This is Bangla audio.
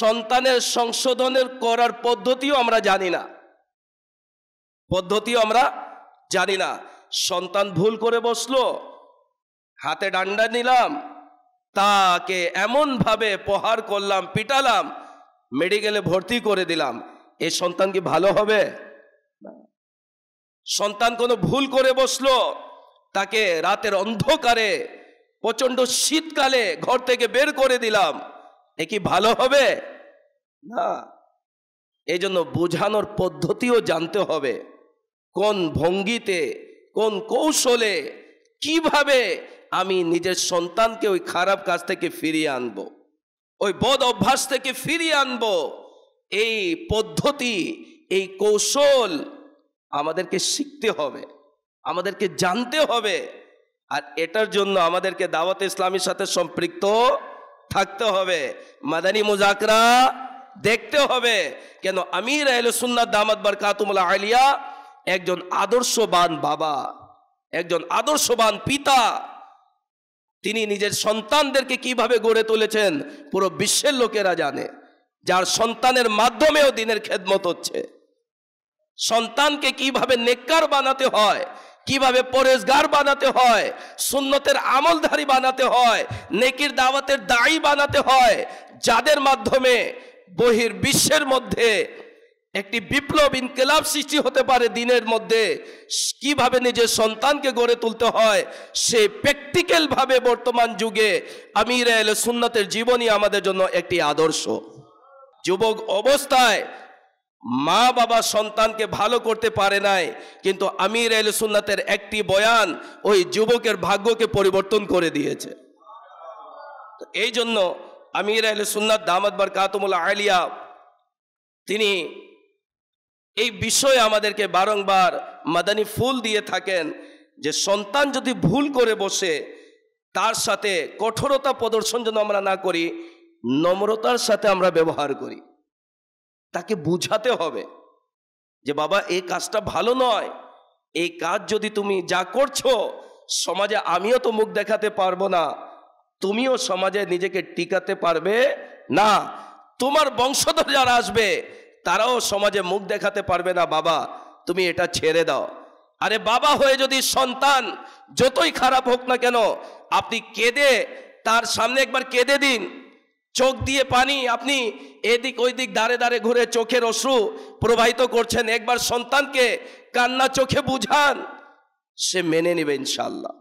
সন্তানের সংশোধনের করার পদ্ধতিও আমরা জানি না পদ্ধতিও আমরা জানি না সন্তান ভুল করে বসলো হাতে ডান্ডা নিলাম তাকে এমনভাবে প্রহার করলাম পিটালাম মেডিকেলে ভর্তি করে দিলাম এ সন্তান কি ভালো হবে সন্তান কোনো ভুল করে বসলো তাকে রাতের অন্ধকারে প্রচণ্ড শীতকালে ঘর থেকে বের করে দিলাম এ ভালো হবে না এই জন্য বোঝানোর পদ্ধতিও জানতে হবে কোন ভঙ্গিতে কোন কৌশলে কিভাবে আমি নিজের সন্তানকে ওই খারাপ কাজ থেকে ফিরিয়ে আনব ওই বদ অভ্যাস থেকে ফিরিয়ে আনব এই পদ্ধতি এই কৌশল আমাদেরকে শিখতে হবে আমাদেরকে জানতে হবে আর এটার জন্য আমাদেরকে দাওয়াত ইসলামের সাথে সম্পৃক্ত থাকতে হবে মাদানী মুজাকরা দেখতে হবে কেন আমির সুন্নাদ দামাদ বার বরকাতুমলা আলিয়া একজন আদর্শবান বাবা একজন আদর্শবান পিতা তিনি নিজের সন্তানদেরকে কিভাবে গড়ে তুলেছেন পুরো বিশ্বের লোকেরা জানে যার সন্তানের মাধ্যমেও দিনের খেদমত হচ্ছে সন্তানকে কিভাবে নেককার বানাতে হয় কিভাবে পরেজগার বানাতে হয় সুন্নতের আমলধারী বানাতে হয় নেকির দাওয়াতের দায়ী বানাতে হয় যাদের মাধ্যমে বহির বিশ্বের মধ্যে একটি বিপ্লব ইনকেলাব সৃষ্টি হতে পারে দিনের মধ্যে কিভাবে নিজের সন্তানকে গড়ে তুলতে হয় সে প্র্যাকটিক্যালভাবে বর্তমান যুগে আমির সুন্নতের জীবনই আমাদের জন্য একটি আদর্শ যুবক অবস্থায় মা বাবা সন্তানকে ভালো করতে পারে নাই কিন্তু আমির আল সুন্নাতের একটি বয়ান ওই যুবকের ভাগ্যকে পরিবর্তন করে দিয়েছে এই জন্য আমির আল সুন্নাত দামাদবার কাতমুল আলিয়া তিনি এই বিষয়ে আমাদেরকে বারংবার মাদানি ফুল দিয়ে থাকেন যে সন্তান যদি ভুল করে বসে তার সাথে কঠোরতা প্রদর্শন যেন আমরা না করি নম্রতার সাথে আমরা ব্যবহার করি তাকে বুঝাতে হবে যে বাবা এই কাজটা ভালো নয় এই কাজ যদি তুমি যা করছো সমাজে আমিও তো মুখ দেখাতে পারবো না তুমিও সমাজে নিজেকে টিকাতে পারবে না তোমার বংশধর যারা আসবে তারাও সমাজে মুখ দেখাতে পারবে না বাবা তুমি এটা ছেড়ে দাও আরে বাবা হয়ে যদি সন্তান যতই খারাপ হোক না কেন আপনি কেঁদে তার সামনে একবার কেঁদে দিন চোখ দিয়ে পানি আপনি এদিক ওই দিক দাঁড়ে দাঁড়ে ঘুরে চোখের অশ্রু প্রবাহিত করছেন একবার সন্তানকে কান্না চোখে বুঝান সে মেনে নেবে ইনশাল্লাহ